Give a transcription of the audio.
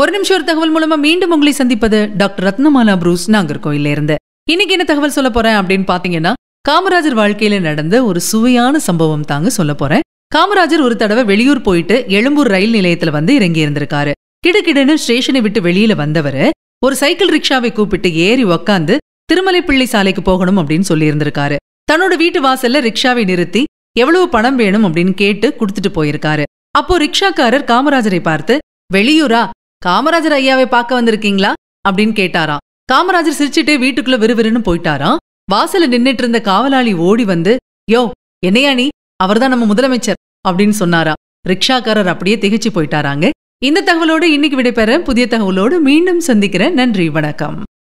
ஒரு நிமிஷம் ஒரு தகவல் மூலமா மீண்டும் உங்களை சந்திப்பது டாக்டர் ரத்னமாலா புரூஸ் நாகர்கோயில இருந்து இன்னைக்கு என்ன தகவல் சொல்ல போறேன் அப்படின்னு பாத்தீங்கன்னா காமராஜர் வாழ்க்கையில நடந்த ஒரு சுவையான சம்பவம் தாங்க சொல்ல போறேன் காமராஜர் ஒரு தடவை வெளியூர் போயிட்டு எழும்பூர் ரயில் நிலையத்துல வந்து இறங்கி இருந்திருக்காரு கிடுகிடுன்னு ஸ்டேஷனை விட்டு வெளியில வந்தவர் ஒரு சைக்கிள் ரிக்ஷாவை கூப்பிட்டு ஏறி உக்காந்து திருமலைப்பிள்ளை சாலைக்கு போகணும் அப்படின்னு சொல்லி இருந்திருக்காரு தன்னோட வீட்டு வாசல்ல ரிக்ஷாவை நிறுத்தி எவ்வளவு பணம் வேணும் அப்படின்னு கேட்டு கொடுத்துட்டு போயிருக்காரு அப்போ ரிக்ஷாக்காரர் காமராஜரை பார்த்து வெளியூரா காமராஜர் ஐயாவை பார்க்க வந்திருக்கீங்களா அப்படின்னு கேட்டாராம் காமராஜர் சிரிச்சுட்டே வீட்டுக்குள்ள விறுவிறுன்னு போயிட்டாராம் வாசல்ல நின்னுட்டு இருந்த காவலாளி ஓடி வந்து யோ என்னையா நீ அவர்தான் நம்ம முதலமைச்சர் அப்படின்னு சொன்னாரா ரிக்ஷாக்காரர் அப்படியே திகச்சு போயிட்டாராங்க இந்த தகவலோடு இன்னைக்கு விடைபெற புதிய தகவலோடு மீண்டும் சந்திக்கிறேன் நன்றி வணக்கம்